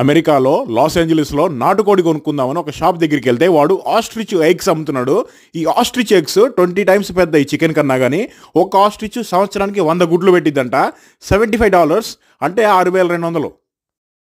అమెరికాలో లాస్ ఏంజలీస్లో నాటుకోడి కొనుక్కుందామని ఒక షాప్ దగ్గరికి వెళ్తే వాడు ఆస్ట్రిచ్ ఎగ్స్ అమ్ముతున్నాడు ఈ ఆస్ట్రిచ్ ఎగ్స్ ట్వంటీ టైమ్స్ పెద్ద ఈ చికెన్ కన్నా కానీ ఒక ఆస్ట్రిచ్ సంవత్సరానికి వంద గుడ్లు పెట్టిద్దంట సెవెంటీ ఫైవ్ డాలర్స్ అంటే ఆరు వేల రెండు వందలు